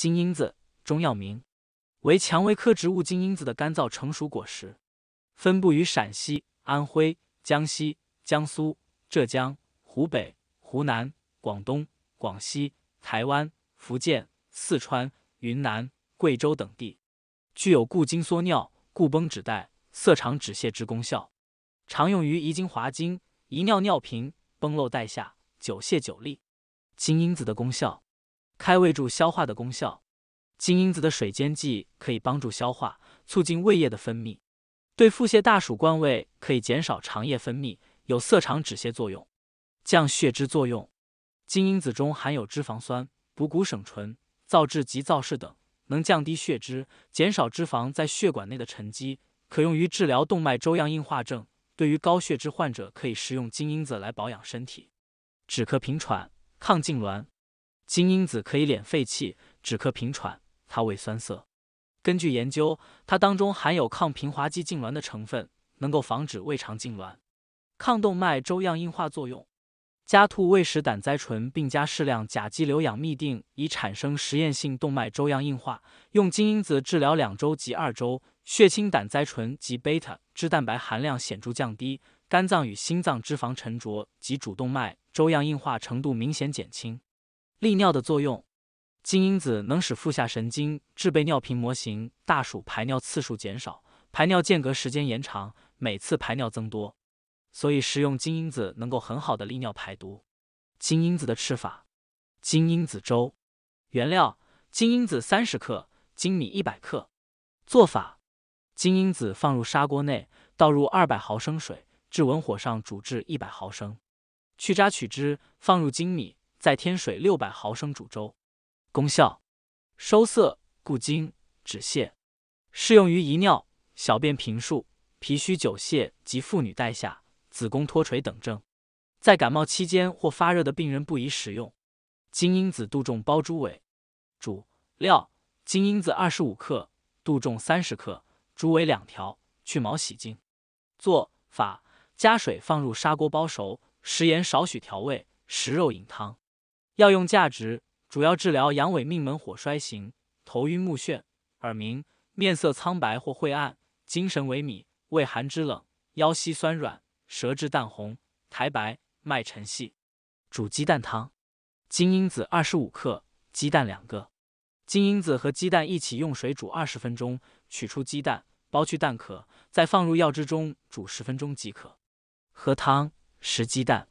金樱子，中药名，为蔷薇科植物金樱子的干燥成熟果实，分布于陕西、安徽、江西、江苏、浙江、湖北、湖南、广东、广西、台湾、福建、四川、云南、贵州等地，具有固精缩尿、固崩止带、色肠止泻之功效，常用于遗精滑精、遗尿尿频、崩漏带下、久泻久痢。金樱子的功效。开胃助消化的功效，金樱子的水煎剂可以帮助消化，促进胃液的分泌，对腹泻、大暑、官胃可以减少肠液分泌，有色肠止泻作用。降血脂作用，金樱子中含有脂肪酸、补骨省醇、皂质及皂士等，能降低血脂，减少脂肪在血管内的沉积，可用于治疗动脉粥样硬化症。对于高血脂患者，可以食用金樱子来保养身体。止咳平喘，抗痉挛。金樱子可以敛肺气、止咳平喘，它味酸涩。根据研究，它当中含有抗平滑肌痉挛的成分，能够防止胃肠痉挛、抗动脉粥样硬化作用。家兔喂食胆甾醇，并加适量甲基硫氧嘧啶，以产生实验性动脉粥样硬化。用金樱子治疗两周及二周，血清胆甾醇及贝塔脂蛋白含量显著降低，肝脏与心脏脂肪沉着及主动脉粥样硬化程度明显减轻。利尿的作用，金樱子能使腹下神经制备尿频模型大鼠排尿次数减少，排尿间隔时间延长，每次排尿增多，所以食用金樱子能够很好的利尿排毒。金英子的吃法：金英子粥，原料金英子三十克，粳米一百克。做法：金英子放入砂锅内，倒入二百毫升水，至文火上煮至一百毫升，去渣取汁，放入粳米。再添水六百毫升煮粥，功效收涩固精止泻，适用于遗尿、小便频数、脾虚久泻及妇女带下、子宫脱垂等症。在感冒期间或发热的病人不宜使用。金樱子杜仲煲猪尾，主料金樱子二十五克，杜仲三十克，猪尾两条，去毛洗净。做法加水放入砂锅煲熟，食盐少许调味，食肉饮汤。药用价值主要治疗阳痿、命门火衰型，头晕目眩、耳鸣、面色苍白或晦暗、精神萎靡、畏寒肢冷、腰膝酸软，舌质淡红，苔白，脉沉细。煮鸡蛋汤，金樱子二十五克，鸡蛋两个。金樱子和鸡蛋一起用水煮二十分钟，取出鸡蛋，剥去蛋壳，再放入药汁中煮十分钟即可。喝汤，食鸡蛋。